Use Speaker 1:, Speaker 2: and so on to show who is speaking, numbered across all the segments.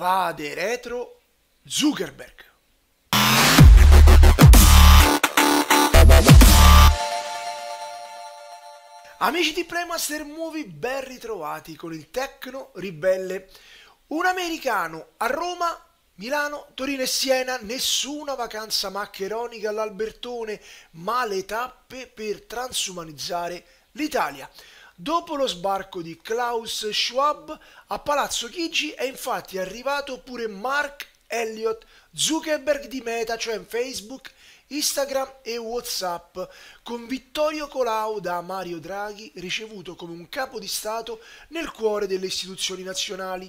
Speaker 1: Vade retro Zuckerberg. Amici di Playmaster Movie, ben ritrovati con il Tecno Ribelle. Un americano a Roma, Milano, Torino e Siena, nessuna vacanza maccheronica all'Albertone, ma le tappe per transumanizzare l'Italia. Dopo lo sbarco di Klaus Schwab, a Palazzo Chigi è infatti arrivato pure Mark Elliott, Zuckerberg di Meta, cioè Facebook, Instagram e WhatsApp, con Vittorio Colau da Mario Draghi, ricevuto come un capo di Stato nel cuore delle istituzioni nazionali,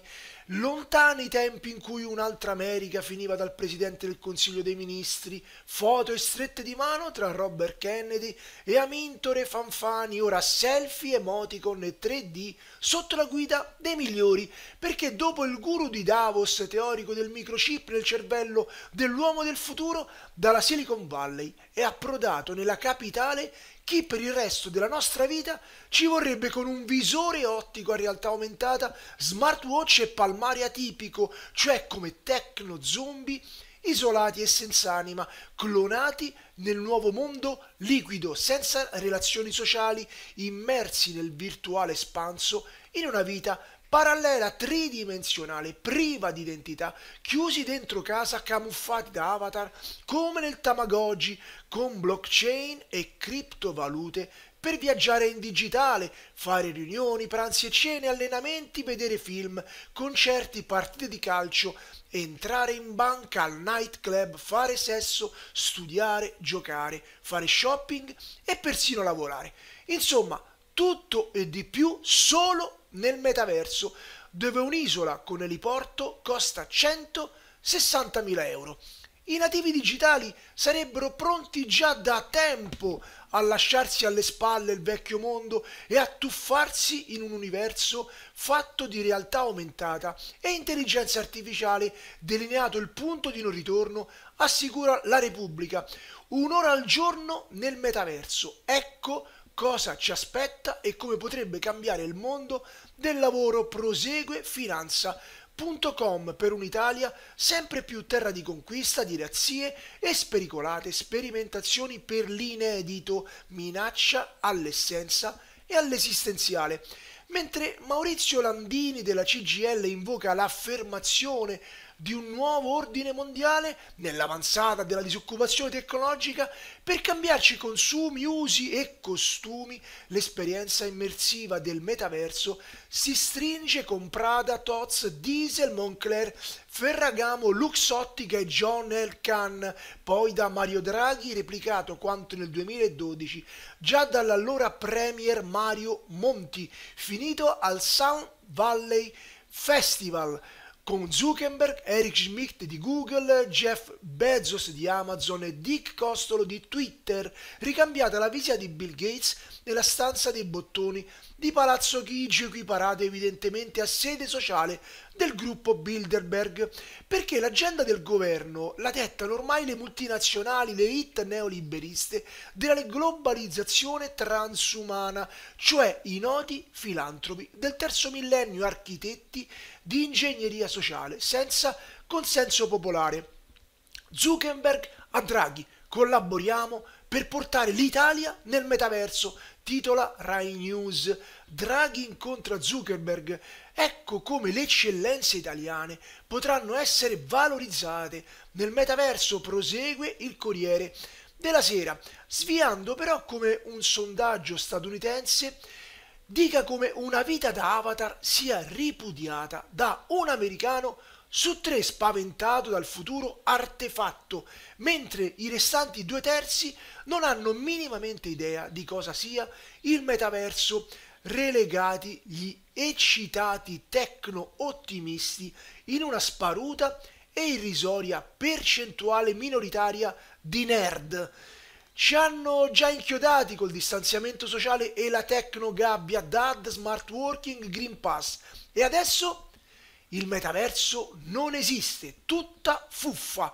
Speaker 1: lontani i tempi in cui un'altra America finiva dal Presidente del Consiglio dei Ministri, foto e strette di mano tra Robert Kennedy e Amintore Fanfani, ora selfie, emoticon e 3D sotto la guida dei migliori, perché dopo il guru di Davos, teorico del microchip nel cervello dell'uomo del futuro, dalla Silicon Valley è approdato nella capitale digitale, chi per il resto della nostra vita ci vorrebbe con un visore ottico a realtà aumentata, smartwatch e palmare atipico, cioè come tecno zombie isolati e senza anima, clonati nel nuovo mondo liquido, senza relazioni sociali, immersi nel virtuale espanso in una vita parallela, tridimensionale, priva di identità, chiusi dentro casa, camuffati da avatar, come nel Tamagotchi, con blockchain e criptovalute per viaggiare in digitale, fare riunioni, pranzi e cene, allenamenti, vedere film, concerti, partite di calcio, entrare in banca al nightclub, fare sesso, studiare, giocare, fare shopping e persino lavorare. Insomma, tutto e di più solo nel metaverso, dove un'isola con eliporto costa 160.000 euro. I nativi digitali sarebbero pronti già da tempo a lasciarsi alle spalle il vecchio mondo e a tuffarsi in un universo fatto di realtà aumentata e intelligenza artificiale delineato il punto di non ritorno, assicura la Repubblica. Un'ora al giorno nel metaverso. Ecco cosa ci aspetta e come potrebbe cambiare il mondo del lavoro prosegue finanza.com per un'Italia sempre più terra di conquista di razzie e spericolate sperimentazioni per l'inedito, minaccia all'essenza e all'esistenziale. Mentre Maurizio Landini della CGL invoca l'affermazione di un nuovo ordine mondiale nell'avanzata della disoccupazione tecnologica per cambiarci consumi, usi e costumi, l'esperienza immersiva del metaverso si stringe con Prada, Tots, Diesel, Moncler, Ferragamo, Luxottica e John L. Khan, poi da Mario Draghi replicato quanto nel 2012 già dall'allora premier Mario Monti, finito al Sound Valley Festival con Zuckerberg, Eric Schmidt di Google, Jeff Bezos di Amazon e Dick Costolo di Twitter, ricambiata la visita di Bill Gates nella stanza dei bottoni di Palazzo Chigi, equiparata evidentemente a sede sociale del gruppo Bilderberg, perché l'agenda del governo la dettano ormai le multinazionali, le hit neoliberiste della globalizzazione transumana, cioè i noti filantropi del terzo millennio architetti di ingegneria sociale senza consenso popolare. Zuckerberg a Draghi collaboriamo per portare l'Italia nel metaverso, titola Rai News Draghi incontra Zuckerberg. Ecco come le eccellenze italiane potranno essere valorizzate. Nel metaverso prosegue il Corriere della Sera, sviando però come un sondaggio statunitense dica come una vita da avatar sia ripudiata da un americano su tre spaventato dal futuro artefatto, mentre i restanti due terzi non hanno minimamente idea di cosa sia il metaverso, relegati gli eccitati tecno-ottimisti in una sparuta e irrisoria percentuale minoritaria di nerd ci hanno già inchiodati col distanziamento sociale e la tecnogabbia DAD, smart working, Green Pass. E adesso il metaverso non esiste, tutta fuffa.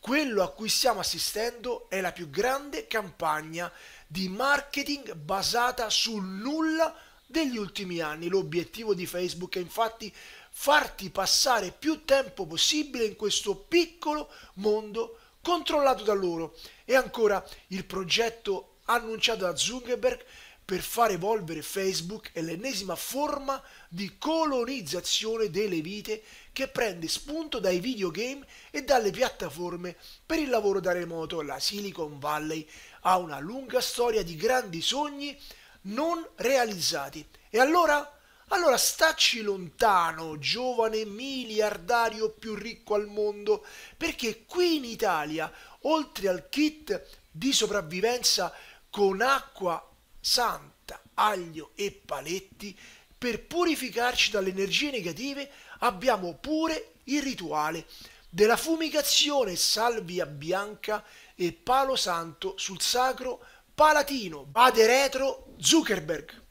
Speaker 1: Quello a cui stiamo assistendo è la più grande campagna di marketing basata sul nulla degli ultimi anni. L'obiettivo di Facebook è infatti farti passare più tempo possibile in questo piccolo mondo controllato da loro. E ancora il progetto annunciato da Zuckerberg per far evolvere Facebook è l'ennesima forma di colonizzazione delle vite che prende spunto dai videogame e dalle piattaforme per il lavoro da remoto. La Silicon Valley ha una lunga storia di grandi sogni non realizzati. E allora allora stacci lontano, giovane miliardario più ricco al mondo, perché qui in Italia, oltre al kit di sopravvivenza con acqua santa, aglio e paletti, per purificarci dalle energie negative abbiamo pure il rituale della fumigazione salvia bianca e palo santo sul sacro palatino, bade retro Zuckerberg.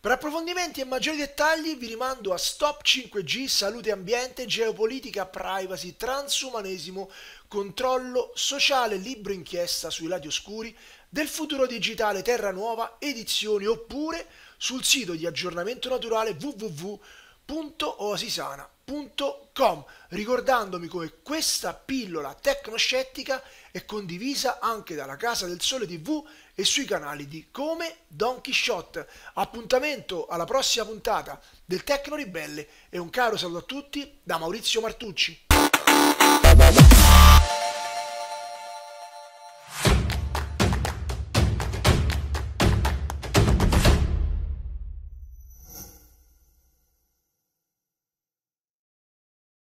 Speaker 1: Per approfondimenti e maggiori dettagli vi rimando a Stop 5G, salute ambiente, geopolitica, privacy, transumanesimo, controllo sociale, libro inchiesta sui lati oscuri, del futuro digitale Terra Nuova, edizioni oppure sul sito di aggiornamento naturale www.oasisana.com www.tecnoscettico.com ricordandomi come questa pillola tecnoscettica è condivisa anche dalla Casa del Sole TV e sui canali di Come Don Quixote. Appuntamento alla prossima puntata del Tecno Ribelle e un caro saluto a tutti da Maurizio Martucci.